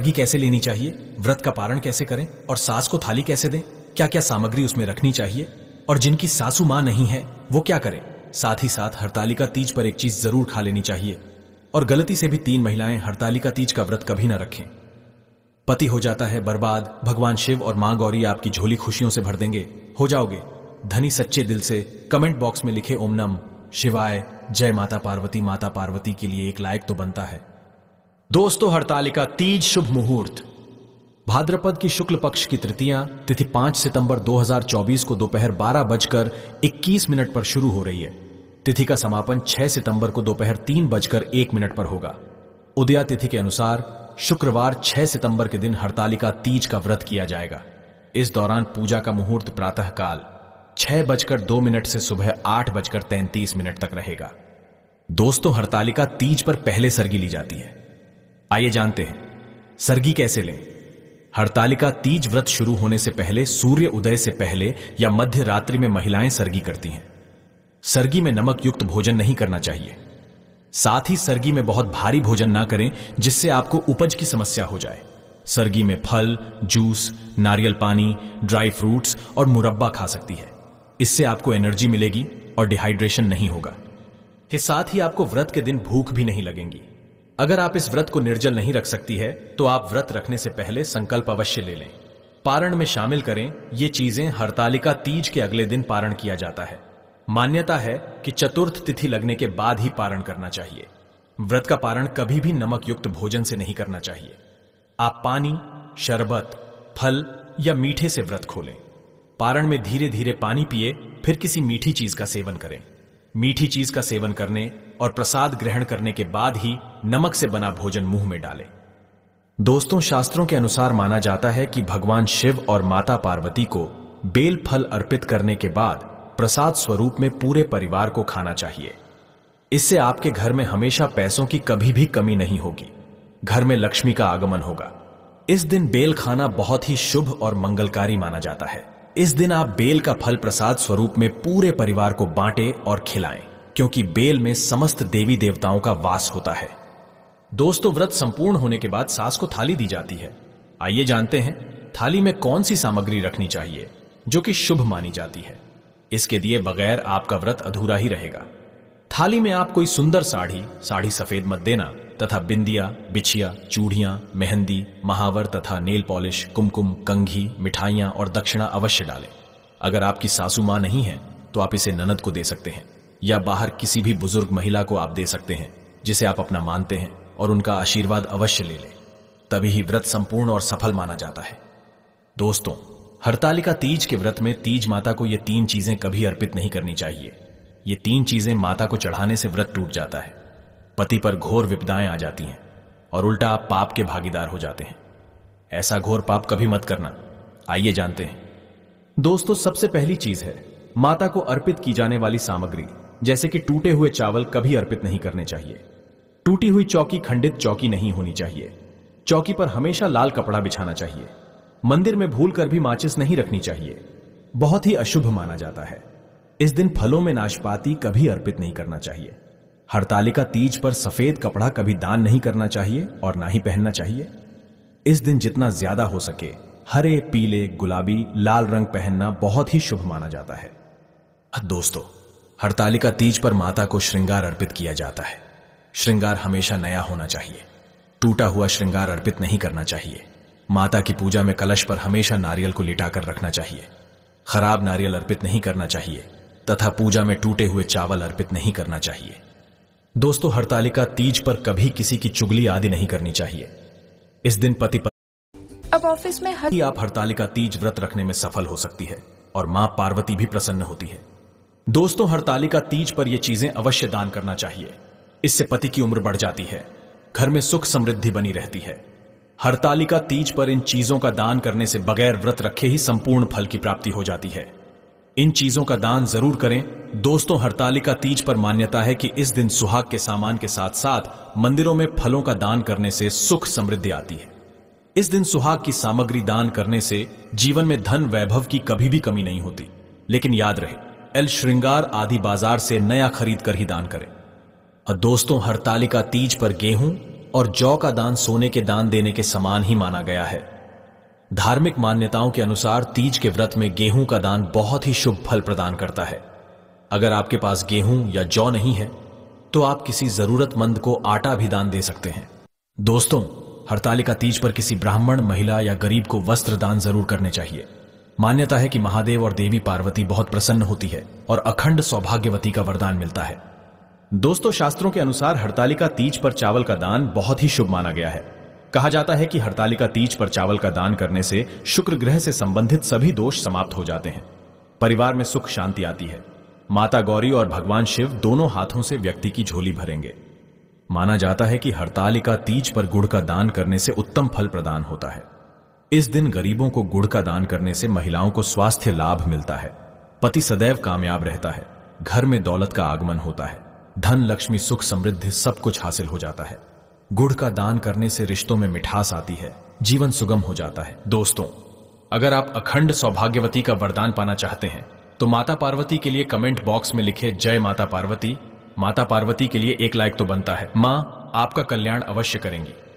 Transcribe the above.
मुर्गी कैसे लेनी चाहिए व्रत का पारण कैसे करें और सास को थाली कैसे दें क्या क्या सामग्री उसमें रखनी चाहिए और जिनकी सासू माँ नहीं है वो क्या करें साथ ही साथ हड़तालिका तीज पर एक चीज जरूर खा लेनी चाहिए और गलती से भी तीन महिलाएं हड़तालिका तीज का व्रत कभी ना रखें पति हो जाता है बर्बाद भगवान शिव और माँ गौरी आपकी झोली खुशियों से भर देंगे हो जाओगे धनी सच्चे दिल से कमेंट बॉक्स में लिखे ओम नम शिवाय जय माता पार्वती माता पार्वती के लिए एक लायक तो बनता है दोस्तों हड़तालिका तीज शुभ मुहूर्त भाद्रपद की शुक्ल पक्ष की तृतीया तिथि 5 सितंबर 2024 को दोपहर बारह बजकर 21 मिनट पर शुरू हो रही है तिथि का समापन 6 सितंबर को दोपहर तीन बजकर एक मिनट पर होगा उदया तिथि के अनुसार शुक्रवार 6 सितंबर के दिन हड़तालिका तीज का व्रत किया जाएगा इस दौरान पूजा का मुहूर्त प्रातःकाल छह बजकर दो मिनट से सुबह आठ बजकर तैंतीस मिनट तक रहेगा दोस्तों हड़तालिका तीज पर पहले सरगी ली जाती है आइए जानते हैं सर्गी कैसे लें हड़तालिका तीज व्रत शुरू होने से पहले सूर्य उदय से पहले या मध्य रात्रि में महिलाएं सर्गी करती हैं सर्गी में नमक युक्त भोजन नहीं करना चाहिए साथ ही सर्गी में बहुत भारी भोजन ना करें जिससे आपको उपज की समस्या हो जाए सर्गी में फल जूस नारियल पानी ड्राई फ्रूट्स और मुरब्बा खा सकती है इससे आपको एनर्जी मिलेगी और डिहाइड्रेशन नहीं होगा साथ ही आपको व्रत के दिन भूख भी नहीं लगेंगी अगर आप इस व्रत को निर्जल नहीं रख सकती है तो आप व्रत रखने से पहले संकल्प अवश्य ले लें पारण में शामिल करें ये चीजें हड़तालिका तीज के अगले दिन पारण किया जाता है मान्यता है कि चतुर्थ तिथि लगने के बाद ही पारण करना चाहिए व्रत का पारण कभी भी नमक युक्त भोजन से नहीं करना चाहिए आप पानी शरबत फल या मीठे से व्रत खोलें पारण में धीरे धीरे पानी पिए फिर किसी मीठी चीज का सेवन करें मीठी चीज का सेवन करने और प्रसाद ग्रहण करने के बाद ही नमक से बना भोजन मुंह में डाले दोस्तों शास्त्रों के अनुसार माना जाता है कि भगवान शिव और माता पार्वती को बेल फल अर्पित करने के बाद प्रसाद स्वरूप में पूरे परिवार को खाना चाहिए इससे आपके घर में हमेशा पैसों की कभी भी कमी नहीं होगी घर में लक्ष्मी का आगमन होगा इस दिन बेल खाना बहुत ही शुभ और मंगलकारी माना जाता है इस दिन आप बेल का फल प्रसाद स्वरूप में पूरे परिवार को बांटे और खिलाएं क्योंकि बेल में समस्त देवी देवताओं का वास होता है दोस्तों व्रत संपूर्ण होने के बाद सास को थाली दी जाती है आइए जानते हैं थाली में कौन सी सामग्री रखनी चाहिए जो कि शुभ मानी जाती है इसके लिए बगैर आपका व्रत अधूरा ही रहेगा थाली में आप कोई सुंदर साड़ी साड़ी सफेद मत देना तथा बिंदिया बिछिया चूड़ियां मेहंदी महावर तथा नेल पॉलिश कुमकुम कंघी मिठाइयां और दक्षिणा अवश्य डालें अगर आपकी सासू मां नहीं है तो आप इसे ननद को दे सकते हैं या बाहर किसी भी बुजुर्ग महिला को आप दे सकते हैं जिसे आप अपना मानते हैं और उनका आशीर्वाद अवश्य ले लें तभी ही व्रत संपूर्ण और सफल माना जाता है दोस्तों हरतालिका तीज के व्रत में तीज माता को ये तीन चीजें कभी अर्पित नहीं करनी चाहिए ये तीन चीजें माता को चढ़ाने से व्रत टूट जाता है पति पर घोर विपदाएं आ जाती हैं और उल्टा आप पाप के भागीदार हो जाते हैं ऐसा घोर पाप कभी मत करना आइए जानते हैं दोस्तों सबसे पहली चीज है माता को अर्पित की जाने वाली सामग्री जैसे कि टूटे हुए चावल कभी अर्पित नहीं करने चाहिए टूटी हुई चौकी खंडित चौकी नहीं होनी चाहिए चौकी पर हमेशा लाल कपड़ा बिछाना चाहिए मंदिर में भूल कर भी माचिस नहीं रखनी चाहिए बहुत ही अशुभ माना जाता है इस दिन फलों में नाशपाती कभी अर्पित नहीं करना चाहिए हड़तालिका तीज पर सफेद कपड़ा कभी दान नहीं करना चाहिए और ना ही पहनना चाहिए इस दिन जितना ज्यादा हो सके हरे पीले गुलाबी लाल रंग पहनना बहुत ही शुभ माना जाता है दोस्तों हड़तालिका तीज पर माता को श्रृंगार अर्पित किया जाता है श्रृंगार हमेशा नया होना चाहिए टूटा हुआ श्रृंगार अर्पित नहीं करना चाहिए माता की पूजा में कलश पर हमेशा नारियल को लिटाकर रखना चाहिए खराब नारियल अर्पित नहीं करना चाहिए तथा पूजा में टूटे हुए चावल अर्पित नहीं करना चाहिए दोस्तों हड़तालिका तीज पर कभी किसी की चुगली आदि नहीं करनी चाहिए इस दिन पति अब ऑफिस में हर... आप हड़तालिका तीज व्रत रखने में सफल हो सकती है और माँ पार्वती भी प्रसन्न होती है दोस्तों हड़तालिका तीज पर यह चीजें अवश्य दान करना चाहिए इससे पति की उम्र बढ़ जाती है घर में सुख समृद्धि बनी रहती है हड़तालिका तीज पर इन चीजों का दान करने से बगैर व्रत रखे ही संपूर्ण फल की प्राप्ति हो जाती है इन चीजों का दान जरूर करें दोस्तों हड़तालिका तीज पर मान्यता है कि इस दिन सुहाग के सामान के साथ साथ मंदिरों में फलों का दान करने से सुख समृद्धि आती है इस दिन सुहाग की सामग्री दान करने से जीवन में धन वैभव की कभी भी कमी नहीं होती लेकिन याद रहे एल श्रृंगार आदि बाजार से नया खरीद कर ही दान करें और दोस्तों हड़तालिका तीज पर गेहूं और जौ का दान सोने के दान देने के समान ही माना गया है धार्मिक मान्यताओं के अनुसार तीज के व्रत में गेहूं का दान बहुत ही शुभ फल प्रदान करता है अगर आपके पास गेहूं या जौ नहीं है तो आप किसी जरूरतमंद को आटा भी दान दे सकते हैं दोस्तों हड़तालिका तीज पर किसी ब्राह्मण महिला या गरीब को वस्त्र दान जरूर करने चाहिए मान्यता है कि महादेव और देवी पार्वती बहुत प्रसन्न होती है और अखंड सौभाग्यवती का वरदान मिलता है दोस्तों शास्त्रों के अनुसार हड़तालिका तीज पर चावल का दान बहुत ही शुभ माना गया है कहा जाता है कि हड़तालिका तीज पर चावल का दान करने से शुक्र ग्रह से संबंधित सभी दोष समाप्त हो जाते हैं परिवार में सुख शांति आती है माता गौरी और भगवान शिव दोनों हाथों से व्यक्ति की झोली भरेंगे माना जाता है कि हड़तालिका तीज पर गुड़ का दान करने से उत्तम फल प्रदान होता है इस दिन गरीबों को गुड़ का दान करने से महिलाओं को स्वास्थ्य लाभ मिलता है पति सदैव कामयाब रहता है घर में दौलत का आगमन होता है धन लक्ष्मी सुख समृद्धि सब कुछ हासिल हो जाता है गुड़ का दान करने से रिश्तों में मिठास आती है जीवन सुगम हो जाता है दोस्तों अगर आप अखंड सौभाग्यवती का वरदान पाना चाहते हैं तो माता पार्वती के लिए कमेंट बॉक्स में लिखे जय माता पार्वती माता पार्वती के लिए एक लाइक तो बनता है माँ आपका कल्याण अवश्य करेंगी